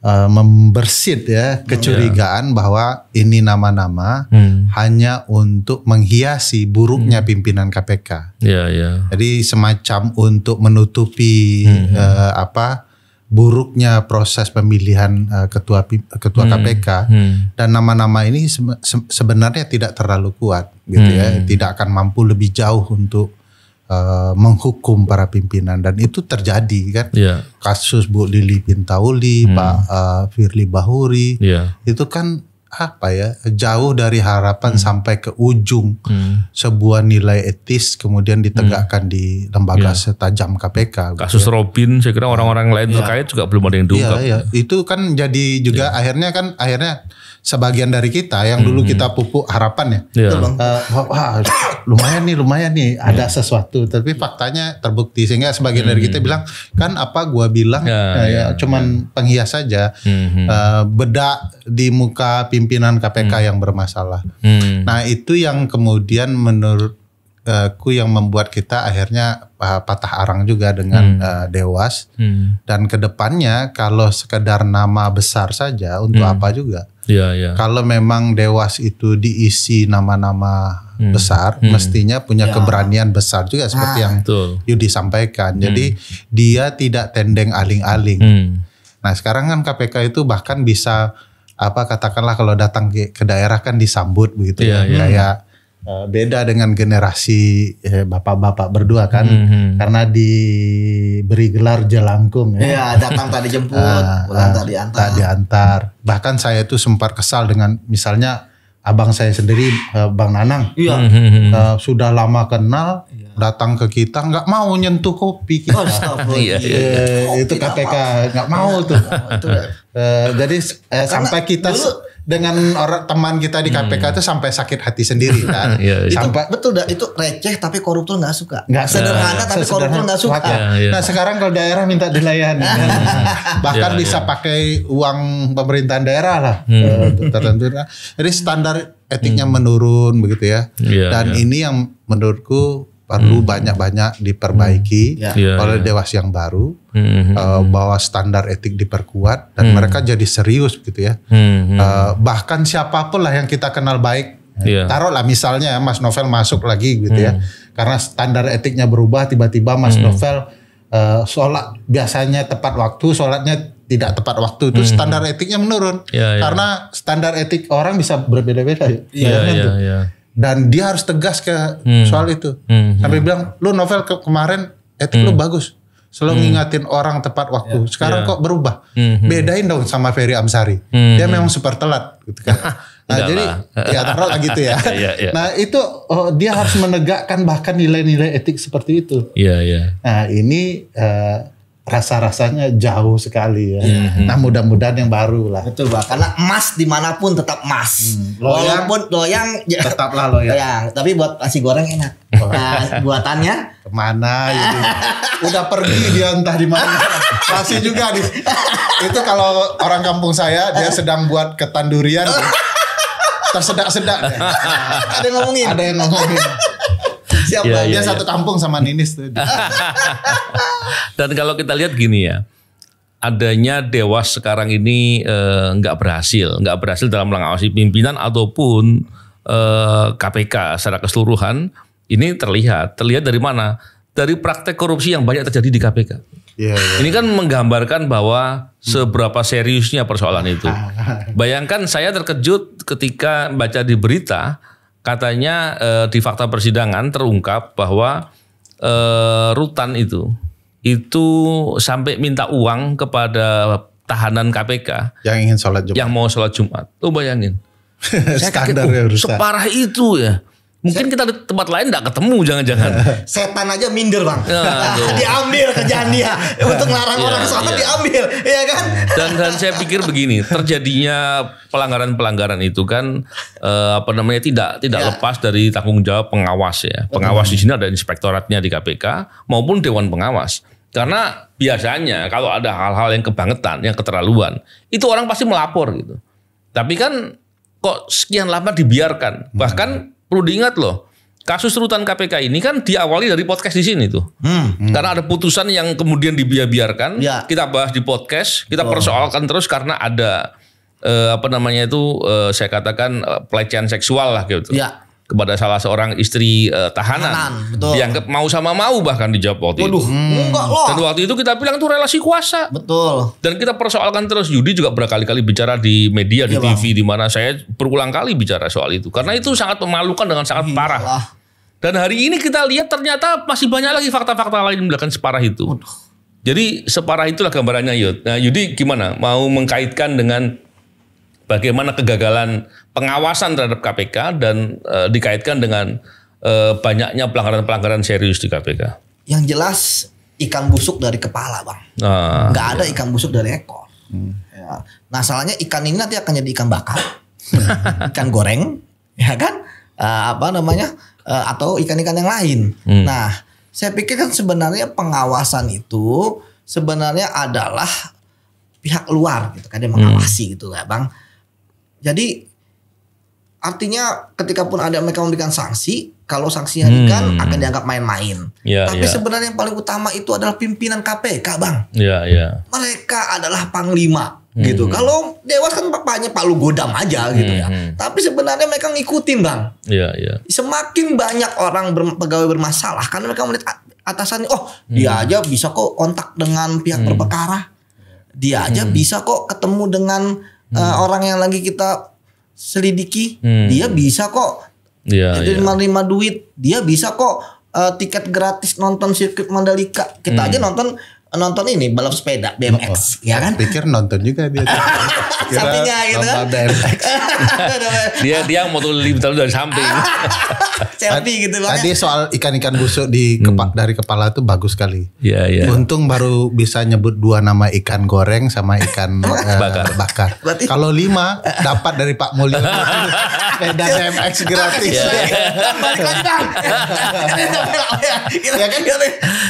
S1: uh, membersit ya hmm. kecurigaan yeah. bahwa ini nama-nama hmm. hanya untuk menghiasi buruknya hmm. pimpinan KPK. Yeah, yeah. Jadi semacam untuk menutupi hmm. uh, apa buruknya proses pemilihan uh, ketua ketua hmm. KPK hmm. dan nama-nama ini se sebenarnya tidak terlalu kuat gitu ya. hmm. ya, tidak akan mampu lebih jauh untuk uh, menghukum para pimpinan dan itu terjadi kan yeah. kasus Bu Lili Pintauli, hmm. Pak uh, Firly Bahuri yeah. itu kan apa ya jauh dari harapan hmm. sampai ke ujung hmm. sebuah nilai etis kemudian ditegakkan hmm. di lembaga yeah. setajam KPK gitu kasus ya. Robin saya kira orang-orang lain yeah. terkait juga belum ada yang diungkap yeah, yeah. itu kan jadi juga yeah. akhirnya kan akhirnya sebagian dari kita yang dulu hmm. kita pupuk harapan ya. Yeah. Iya. Eh, uh, wah, lumayan nih, lumayan nih yeah. ada sesuatu. Tapi faktanya terbukti sehingga sebagian hmm. dari kita mm-hmm. bilang kan apa gua bilang yeah, ya, yeah, ya, ya, cuman yeah. penghias saja. Hmm. Uh, eh, bedak di muka pimpinan KPK hmm. yang bermasalah. Hmm. Nah, itu yang kemudian menurut Eh, ku yang membuat kita akhirnya uh, patah arang juga dengan hmm. uh, Dewas hmm. dan kedepannya kalau sekedar nama besar saja untuk hmm. apa juga ya, ya. kalau memang Dewas itu diisi nama-nama hmm. besar hmm. mestinya punya ya. keberanian besar juga seperti ah. yang Betul. Yudi sampaikan hmm. jadi dia tidak tendeng aling-aling hmm. nah sekarang kan KPK itu bahkan bisa apa katakanlah kalau datang ke, ke daerah kan disambut begitu yeah, ya yeah. kayak Eh, beda dengan generasi eh, bapak-bapak berdua kan mm -hmm. karena diberi gelar jelangkung ya, ya datang
S3: tak dijemput *laughs* ah,
S1: pulang tadi ah, antar diantar bahkan saya itu sempat kesal dengan misalnya abang saya sendiri eh, bang Nanang ya. uh, sudah lama kenal ya. datang ke kita nggak mau nyentuh kopi kita oh, iya, iya, iya. itu KPK nggak mau tuh uh, jadi eh, sampai kita dulu, dengan orang teman kita di KPK itu hmm. sampai sakit hati sendiri *laughs* kan. yeah, iya. sampai itu, betul dah itu receh tapi koruptor nggak suka. Nggak sederhana yeah, tapi koruptor nggak suka. Yeah, yeah. Nah sekarang kalau daerah minta dilayani, *laughs* yeah. Iya. bahkan yeah, bisa iya. pakai uang pemerintahan daerah lah hmm. Eh, tertentu. Jadi standar etiknya hmm. menurun begitu ya. Yeah, Dan yeah. ini yang menurutku perlu banyak hmm. banyak-banyak diperbaiki hmm. yeah. Iya, oleh iya. dewas yang baru hmm. uh, bahwa standar etik diperkuat dan hmm. mereka jadi serius gitu ya hmm. uh, bahkan siapapun lah yang kita kenal baik yeah. taruhlah misalnya ya, Mas Novel masuk lagi gitu ya. hmm. ya karena standar etiknya berubah tiba-tiba Mas hmm. Novel uh, sholat biasanya tepat waktu sholatnya tidak tepat waktu itu standar etiknya menurun yeah, yeah. karena standar etik orang bisa berbeda-beda yeah, ya, yeah, iya, yeah dan dia harus tegas ke hmm. soal itu hmm. hmm. sampai hmm. bilang lu novel ke kemarin etik hmm. lu bagus selalu hmm. ngingatin orang tepat waktu yeah. sekarang yeah. kok berubah hmm, hmm. bedain dong sama Ferry Amsari hmm. dia hmm. memang super telat gitu kan *laughs* nah jadi *laughs* ya taruh gitu ya yeah, *laughs* yeah. Ya, ya. nah itu oh, dia harus menegakkan bahkan nilai-nilai etik seperti itu yeah, yeah. nah ini uh, rasa-rasanya jauh sekali ya. Mm-hmm. Nah mudah-mudahan yang baru lah. Betul bah. Karena emas dimanapun tetap emas. Hmm. Loyang,
S3: Walaupun loyang ya. tetaplah loyang. loyang. Tapi buat nasi goreng enak. Oh. Nah, buatannya
S1: kemana? Gitu. *laughs* Udah pergi dia entah di mana. Masih juga di. *laughs* Itu kalau orang kampung saya dia sedang buat ketandurian. *laughs* Tersedak-sedak. Ada yang ngomongin. Ada yang ngomongin. Siapa? Ya, iya, dia satu ya. kampung sama Ninis tuh.
S2: *laughs* Dan kalau kita lihat gini ya, adanya dewas sekarang ini eh, nggak eh, berhasil, nggak berhasil dalam mengawasi pimpinan ataupun eh, KPK secara keseluruhan ini terlihat. Terlihat dari mana? Dari praktek korupsi yang banyak terjadi di KPK. Yeah, yeah. Ini iya. kan menggambarkan bahwa hmm. seberapa seriusnya persoalan itu. *laughs* Bayangkan saya terkejut ketika baca di berita katanya eh, di fakta persidangan terungkap bahwa eh, Rutan itu itu sampai minta uang kepada tahanan KPK yang ingin sholat Jumat, yang mau sholat Jumat. Lu bayangin, *laughs* saya kaget, standar
S3: oh, ya, separah itu ya. Mungkin kita di tempat lain gak ketemu jangan-jangan. *laughs* Setan aja minder bang. Ya, *laughs* diambil kerjaan dia. *laughs* Untuk ngelarang ya, orang sholat ya. diambil. Iya kan?
S2: Dan, dan saya pikir begini. Terjadinya pelanggaran-pelanggaran itu kan. Eh, apa namanya tidak tidak ya. lepas dari tanggung jawab pengawas ya. Pengawas di sini ada inspektoratnya di KPK. Maupun Dewan Pengawas. Karena biasanya kalau ada hal-hal yang kebangetan, yang keterlaluan. Itu orang pasti melapor gitu. Tapi kan kok sekian lama dibiarkan. Bahkan Perlu diingat loh, kasus rutan KPK ini kan diawali dari podcast di sini tuh. Hmm, hmm. Karena ada putusan yang kemudian dibiarkan, ya. kita bahas di podcast, kita oh. persoalkan terus karena ada eh, apa namanya itu eh, saya katakan eh, pelecehan seksual lah gitu. Ya kepada salah seorang istri uh, tahanan, tahanan betul. dianggap mau sama mau bahkan dijawab waktu Waduh, itu. Hmm. Enggak loh. Dan waktu itu kita bilang itu relasi kuasa. Betul. Dan kita persoalkan terus Yudi juga berkali-kali bicara di media iya, di TV di mana saya berulang kali bicara soal itu karena itu sangat memalukan dengan sangat Hih, iya parah. Dan hari ini kita lihat ternyata masih banyak lagi fakta-fakta lain belakang separah itu. Waduh. Jadi separah itulah gambarannya Yud. Nah, Yudi gimana? Mau mengkaitkan dengan bagaimana kegagalan pengawasan terhadap KPK dan e, dikaitkan dengan e, banyaknya pelanggaran-pelanggaran serius di KPK.
S3: Yang jelas ikan busuk dari kepala, bang.
S2: Ah, Nggak ada
S3: iya. ikan busuk dari ekor. Hmm. Ya. Nah, salahnya ikan ini nanti akan jadi ikan bakar, *laughs* ikan goreng, ya kan? E, apa namanya? E, atau ikan-ikan yang lain. Hmm. Nah, saya pikir kan sebenarnya pengawasan itu sebenarnya adalah pihak luar gitu kan dia mengawasi hmm. gitu ya, bang jadi artinya ketika pun ada mereka memberikan sanksi, kalau sanksinya hmm. ikan akan dianggap main-main. Ya, Tapi ya. sebenarnya yang paling utama itu adalah pimpinan KPK, Bang.
S2: Ya, ya.
S3: Mereka adalah panglima gitu. hmm. gitu. Kalau dewas kan papanya Palu Godam aja gitu ya. Hmm, hmm. Tapi sebenarnya mereka ngikutin, Bang. Iya, iya. Semakin banyak orang ber, pegawai bermasalah karena mereka melihat atasannya, oh, dia hmm. aja bisa kok kontak dengan pihak berperkara. Dia aja bisa kok ketemu dengan Eh, hmm. uh, orang yang lagi kita selidiki hmm. dia bisa kok yeah, iya, iya. terima-terima yeah. duit dia bisa kok uh, tiket gratis nonton sirkuit Mandalika kita hmm. aja nonton nonton ini balap sepeda oh, BMX oh, ya kan pikir
S1: nonton juga dia *laughs* sampingnya gitu kan BMX
S2: *laughs* dia dia mau
S1: tuh betul dari samping *laughs* selfie gitu loh tadi soal ikan-ikan busuk di hmm. kepa, hmm. dari kepala tuh bagus sekali Ya ya. untung baru bisa nyebut dua nama ikan goreng sama ikan uh, bakar, bakar. kalau lima dapat dari Pak Mulyo sepeda
S2: BMX gratis ya
S1: kan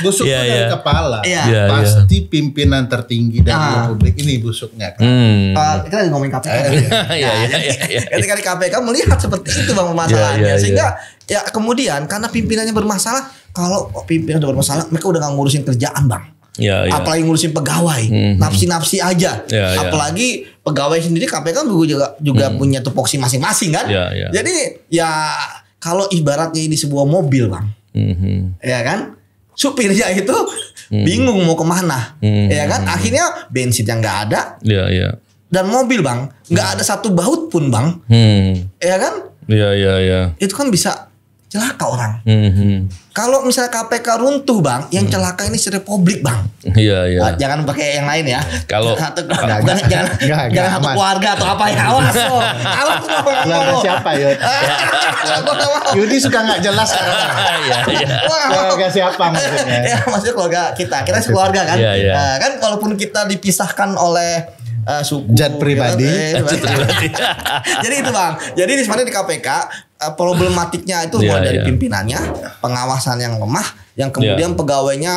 S1: busuk dari kepala Iya Iya, iya. pasti iya. pimpinan tertinggi dari ah. republik ini busuknya kan. Hmm.
S3: Uh, kita lagi ngomongin KPK. Ah, ya. iya,
S1: iya iya iya.
S3: Ketika di KPK melihat seperti itu bang masalahnya yeah, yeah, sehingga ya kemudian karena pimpinannya bermasalah kalau pimpinan udah bermasalah mereka udah nggak ngurusin kerjaan bang.
S2: Ya, ya. Apalagi
S3: ngurusin pegawai, mm-hmm. nafsi-nafsi aja. Ya, Apalagi pegawai sendiri KPK kan juga juga hmm. punya tupoksi masing-masing kan. Ya, ya. Jadi ya kalau ibaratnya ini sebuah mobil bang, mm-hmm. ya kan? supirnya itu hmm. bingung mau kemana,
S2: hmm. ya kan?
S3: Akhirnya bensin yang nggak ada. Iya iya. Dan mobil bang, nggak hmm. ada satu baut pun bang,
S2: hmm. ya kan? Iya iya iya.
S3: Itu kan bisa celaka orang. Mm-hmm. Kalau misalnya KPK runtuh bang, yang mhm. celaka ini si Republik bang.
S2: Iya iya. Nah,
S3: jangan pakai yang lain ya. Kalau satu
S1: jangan gak, jangan, gak, jangan *laughs* gak, satu keluarga atau apa ya awas loh. *laughs* Awas loh bang. siapa ya? *laughs* Yudi suka nggak jelas. Iya iya. Keluarga siapa
S3: maksudnya? Ya maksudnya keluarga kita. Kita keluarga kan. Iya iya. Nah, kan walaupun kita dipisahkan oleh uh, suku jad ya kan? pribadi, eh, *laughs* jadi itu bang jadi sebenarnya di KPK uh, eh, problematiknya itu yeah, dari yeah. pimpinannya pengawasan yang lemah yang kemudian yeah. pegawainya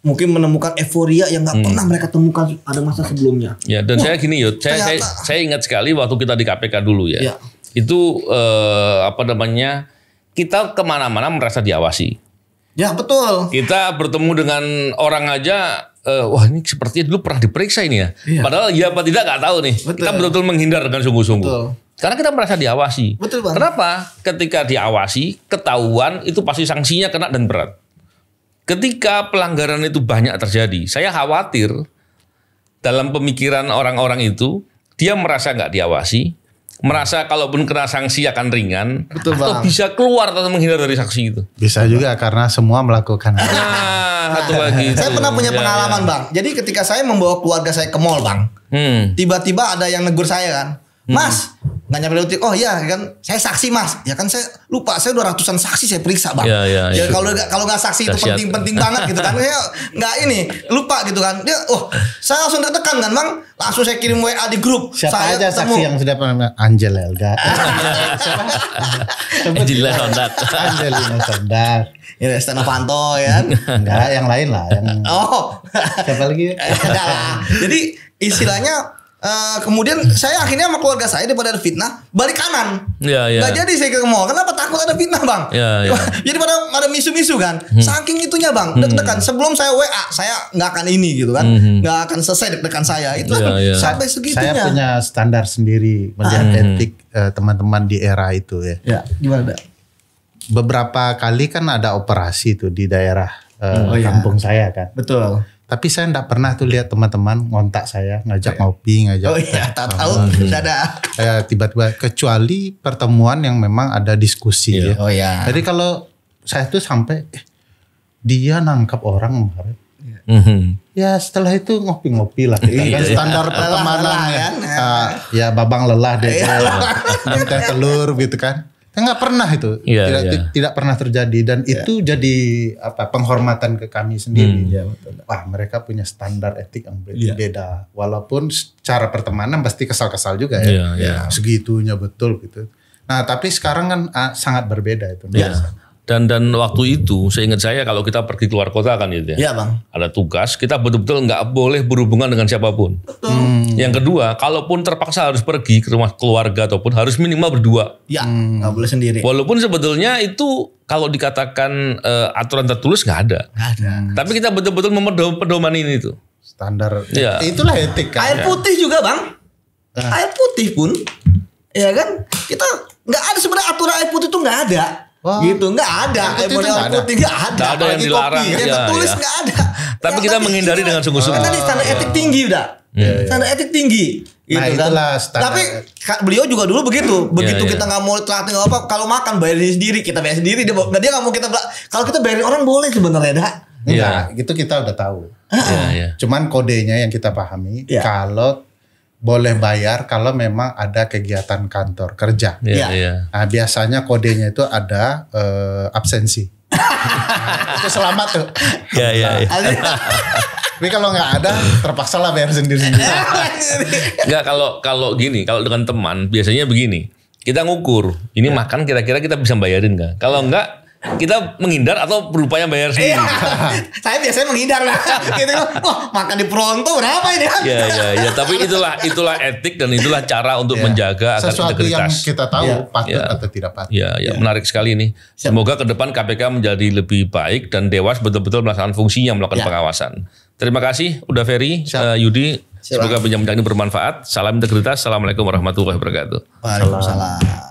S3: mungkin menemukan euforia yang nggak hmm. pernah mereka temukan pada masa sebelumnya
S2: ya dan Wah, saya gini yuk, saya, saya saya ingat sekali waktu kita di KPK dulu ya, Yeah. itu uh, apa namanya kita kemana-mana merasa diawasi
S3: ya betul
S2: kita bertemu dengan orang aja uh, wah ini sepertinya dulu pernah diperiksa ini ya. Iya. Padahal ya apa tidak nggak tahu nih. Betul. Kita betul-betul menghindar dengan sungguh-sungguh. Karena kita merasa diawasi. Betul banget. Kenapa? Ketika diawasi, ketahuan itu pasti sanksinya kena dan berat. Ketika pelanggaran itu banyak terjadi, saya khawatir dalam pemikiran orang-orang itu dia merasa nggak diawasi, merasa kalaupun kena sanksi akan
S1: ringan Betul atau bang. bisa keluar atau menghindar dari sanksi itu bisa juga karena semua melakukan
S3: nah satu lagi saya pernah punya pengalaman ya, ya. bang jadi ketika saya membawa keluarga saya ke mall bang hmm. tiba-tiba hmm. ada yang negur saya kan hmm. mas nggak nyampe detik oh iya kan saya saksi mas ya kan saya lupa saya udah ratusan saksi saya periksa bang iya, iya, ya, ya, ya, kalau kalau kalau nggak saksi itu penting penting banget gitu kan saya *laughs* nggak ini lupa gitu kan dia ya, oh saya langsung tertekan kan bang langsung saya kirim wa di grup siapa saya aja ketemu. saksi yang
S1: sudah pernah Angel Elga Angelina Sondak
S3: Angel Sondak ya Stano Fanto ya
S1: enggak kan? *laughs* yang lain lah yang
S3: oh siapa lagi ya? *laughs* jadi istilahnya Uh, kemudian saya akhirnya sama keluarga saya daripada ada fitnah balik kanan yeah, yeah. Gak jadi saya ke mall kenapa takut ada fitnah bang yeah, yeah. *laughs* jadi pada ada misu-misu kan hmm. saking itunya bang hmm. deg-degan sebelum saya WA saya nggak akan ini gitu kan hmm. nggak akan selesai deg-degan saya itu yeah, yeah. sampai segitunya saya punya
S1: standar sendiri melihat hmm. etik eh, teman-teman uh, di era itu ya yeah. gimana beberapa kali kan ada operasi tuh di daerah uh, oh, iya. kampung iya. saya kan betul tapi saya tidak pernah tuh lihat teman-teman ngontak saya ngajak yeah. Oh, iya. ngopi, ngajak. Oh iya, *laughs* tak tahu. Tidak ada. Ya tiba-tiba kecuali pertemuan yang memang ada diskusi yeah. ya. Oh iya. Jadi kalau saya tuh sampai eh, dia nangkap orang kemarin. Mm -hmm. Ya setelah itu ngopi-ngopi lah kita iya, kan iya. standar iya. pertemanan kan, Ya. Uh, ya babang lelah deh *laughs* teh telur gitu kan. Kan nggak pernah itu, yeah, tidak yeah. tidak pernah terjadi dan yeah. itu jadi apa penghormatan ke kami sendiri. Hmm. Ya, Wah mereka punya standar etik yang yeah. beda, walaupun secara pertemanan pasti kesal-kesal juga ya, yeah, yeah. segitunya betul gitu. Nah tapi sekarang kan ah, sangat berbeda itu. Yeah.
S2: Iya dan dan waktu itu seingat saya kalau kita pergi keluar kota kan gitu ya. Iya bang. Ada tugas kita betul-betul nggak boleh berhubungan dengan siapapun. Betul. Hmm. Yang kedua, kalaupun terpaksa harus pergi ke rumah keluarga ataupun harus minimal berdua.
S3: Iya. Hmm. Nggak hmm. boleh sendiri.
S2: Walaupun sebetulnya itu kalau dikatakan uh, aturan tertulis nggak ada. ada. Tapi kita betul-betul pedoman ini tuh.
S1: Standar. Ya. Itulah etik
S2: kan. Air iya. putih
S3: juga bang. Ah. Air putih pun, ya kan kita nggak ada sebenarnya aturan air putih itu nggak ada Wow. gitu nggak ada yang model putih nggak ada ada yang dilarang kopi. Iya, yang tertulis iya. nggak ada tapi kita menghindari dengan sungguh-sungguh karena iya. standar etik tinggi udah standar etik tinggi
S1: gitu Nah, kan. itulah standar. Tapi
S3: beliau juga dulu begitu. Begitu ya, kita nggak mau telat nggak apa, kalau makan bayarin sendiri, kita bayar sendiri. Dia nggak dia nggak mau kita kalau kita bayar orang boleh sebenarnya, dah.
S1: Iya, gitu itu kita udah tahu. Ya, ya. Cuman kodenya yang kita pahami, ya. kalau boleh bayar kalau memang ada kegiatan kantor kerja. Iya. Yeah, yeah. Nah, biasanya kodenya itu ada uh, absensi. *laughs* itu selamat tuh. Iya iya. iya. Nah, Tapi kalau nggak ada terpaksa lah bayar sendiri sendiri. Iya, iya,
S2: enggak kalau kalau gini, kalau dengan teman biasanya begini. Kita ngukur, ini ya. makan kira-kira kita bisa bayarin nggak? Kalau ya. enggak kita menghindar atau berupaya bayar sendiri? Iya, *laughs*
S3: saya biasanya menghindar lah. *laughs* gitu, wah oh, makan di Pronto berapa ini? Iya,
S2: iya, iya. Tapi itulah itulah etik dan itulah cara untuk ya. menjaga akan Sesuatu integritas. Sesuatu yang kita
S1: tahu ya. patut ya. atau tidak patut. Iya, ya. ya. menarik
S2: sekali ini. Semoga ke depan KPK menjadi lebih baik dan Dewas betul-betul melaksanakan yang melakukan ya. pengawasan. Terima kasih udah Ferry, Siap. uh, Yudi. Siap. Semoga bincang-bincang ini bermanfaat. Salam integritas. Assalamualaikum warahmatullahi wabarakatuh.
S3: Waalaikumsalam.